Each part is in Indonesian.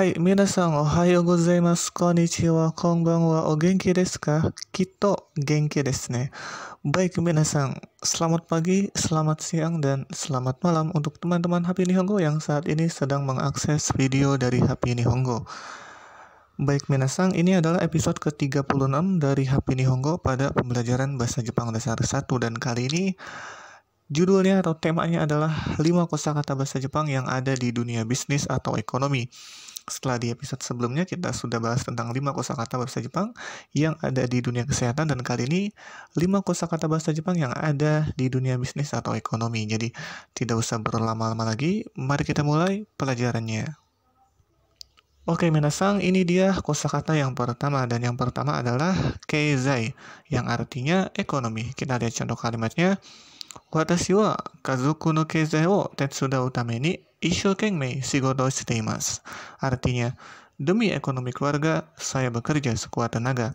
はい、皆さんおはようございます。こんにちは。こんばんは。お元気ですかきっと元気ですね。Baik, minasan. Selamat pagi, selamat siang, dan selamat malam untuk teman-teman Happy Nihongo yang saat ini sedang mengakses video dari Happy Nihongo. Baik, minasan. Ini adalah episode ke-36 dari Happy Nihongo pada pembelajaran Bahasa Jepang Dasar 1. Dan kali ini Judulnya atau temanya adalah 5 kosakata bahasa Jepang yang ada di dunia bisnis atau ekonomi. Setelah di episode sebelumnya kita sudah bahas tentang 5 kosakata bahasa Jepang yang ada di dunia kesehatan dan kali ini 5 kosakata bahasa Jepang yang ada di dunia bisnis atau ekonomi. Jadi tidak usah berlama-lama lagi, mari kita mulai pelajarannya. Oke minasang, ini dia kosakata yang pertama dan yang pertama adalah keizai yang artinya ekonomi. Kita lihat contoh kalimatnya. 私は家族の経済を手伝うために一生懸命仕事をしています。Artinya, demi ekonomi keluarga, saya bekerja sekuat tenaga.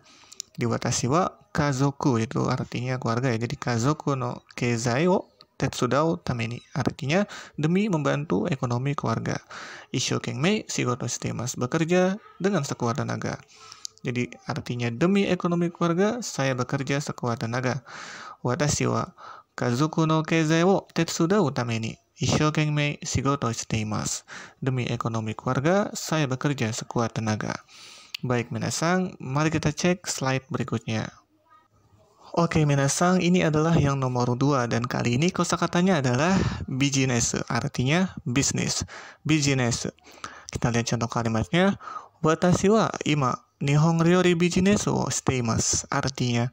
Di watashi wa kazoku, itu artinya keluarga ya. Jadi kazoku no keizai wo tetsudau tameni. Artinya, demi membantu ekonomi keluarga. Isho kengmei shigoto mas bekerja dengan sekuat tenaga. Jadi artinya demi ekonomi keluarga, saya bekerja sekuat tenaga. Watashi wa demi ekonomi keluarga, saya bekerja sekuat tenaga. Baik minasang, mari kita cek slide berikutnya. Oke minasang, ini adalah yang nomor 2 dan kali ini kosakatanya adalah business, artinya bisnis. Business. Kita lihat contoh kalimatnya. Watashi wa ima nihon business bijinesu shiteimasu. Artinya,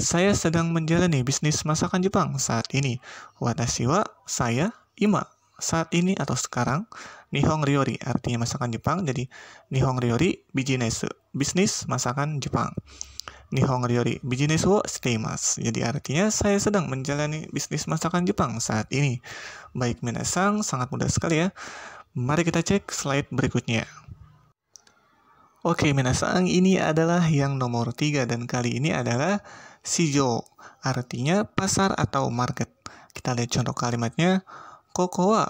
saya sedang menjalani bisnis masakan Jepang saat ini. Watashi wa saya ima saat ini atau sekarang Nihong Ryori artinya masakan Jepang jadi Nihong Ryori business bisnis masakan Jepang. Nihong Ryori business wo stimas. Jadi artinya saya sedang menjalani bisnis masakan Jepang saat ini. Baik minasang sangat mudah sekali ya. Mari kita cek slide berikutnya. Oke, minasang ini adalah yang nomor 3 dan kali ini adalah sijo, e artinya pasar atau market. Kita lihat contoh kalimatnya, wa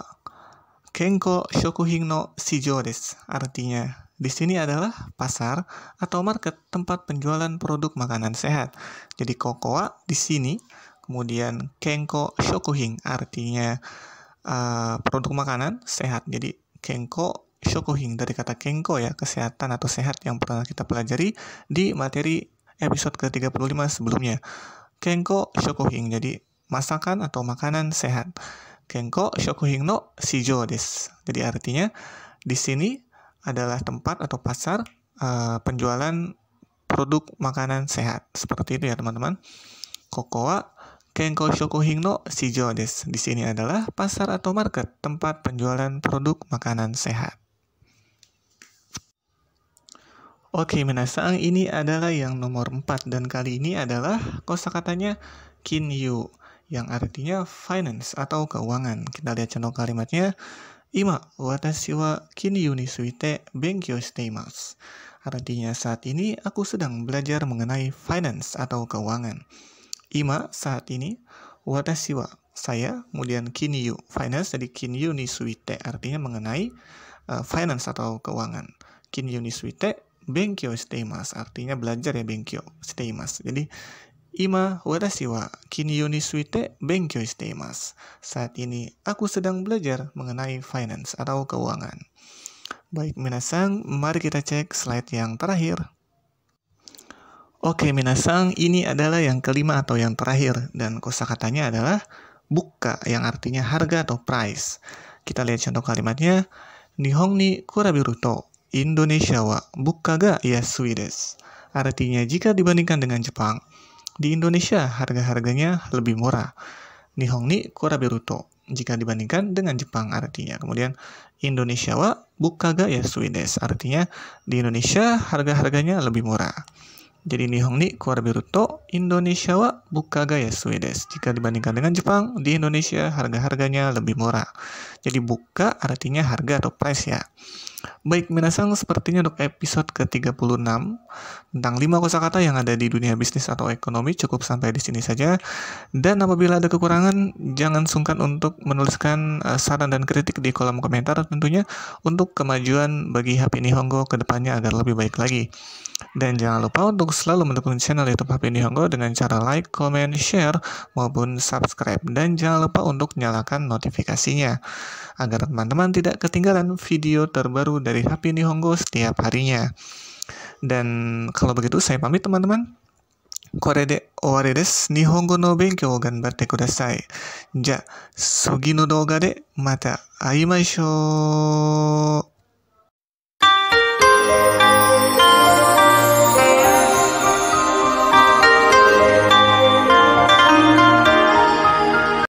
kenko shokuhin no sijo e des, artinya di sini adalah pasar atau market tempat penjualan produk makanan sehat. Jadi wa di sini, kemudian kenko shokuhin artinya uh, produk makanan sehat. Jadi kenko shokuhin dari kata kenko ya kesehatan atau sehat yang pernah kita pelajari di materi episode ke-35 sebelumnya. Kenko Shokuhin, jadi masakan atau makanan sehat. Kenko Shokuhin no Shijo desu. Jadi artinya di sini adalah tempat atau pasar uh, penjualan produk makanan sehat. Seperti itu ya teman-teman. Kokoa Kenko Shokuhin no Shijo desu. Di sini adalah pasar atau market tempat penjualan produk makanan sehat. Oke, menasang ini adalah yang nomor 4 dan kali ini adalah kosakatanya kinyu yang artinya finance atau keuangan. Kita lihat contoh kalimatnya. Ima, watashi wa kinyu ni suite benkyou shite Artinya saat ini aku sedang belajar mengenai finance atau keuangan. Ima saat ini watashi wa saya, kemudian kinyu finance jadi kinyu ni suite artinya mengenai uh, finance atau keuangan. Kinyu ni suite 勉強しています artinya belajar ya 勉強しています jadi ima kini yoni suite 今私は金融について勉強しています saat ini aku sedang belajar mengenai finance atau keuangan baik minasang mari kita cek slide yang terakhir Oke minasang ini adalah yang kelima atau yang terakhir dan kosakatanya adalah buka yang artinya harga atau price. Kita lihat contoh kalimatnya. Nihong ni kurabiruto Indonesia wa ga ya Swedes. Artinya jika dibandingkan dengan Jepang, di Indonesia harga-harganya lebih murah. Nihong ni kurabiruto jika dibandingkan dengan Jepang artinya. Kemudian Indonesia wa ga ya Swedes. Artinya di Indonesia harga-harganya lebih murah. Jadi Nihong ni biru to Indonesia wa buka gaya Swedes. Jika dibandingkan dengan Jepang, di Indonesia harga-harganya lebih murah. Jadi buka artinya harga atau price ya. Baik minasang sepertinya untuk episode ke-36 tentang 5 kosakata yang ada di dunia bisnis atau ekonomi cukup sampai di sini saja. Dan apabila ada kekurangan jangan sungkan untuk menuliskan eh, saran dan kritik di kolom komentar tentunya untuk kemajuan bagi HP Nihongo ke depannya agar lebih baik lagi. Dan jangan lupa untuk selalu mendukung channel YouTube Hapi Nihongo dengan cara like, comment, share, maupun subscribe. Dan jangan lupa untuk nyalakan notifikasinya, agar teman-teman tidak ketinggalan video terbaru dari Hapi Nihongo setiap harinya. Dan kalau begitu saya pamit teman-teman. mata これで終わりです。日本語の勉強を頑張ってください。じゃあ、次の動画でまた会いましょう。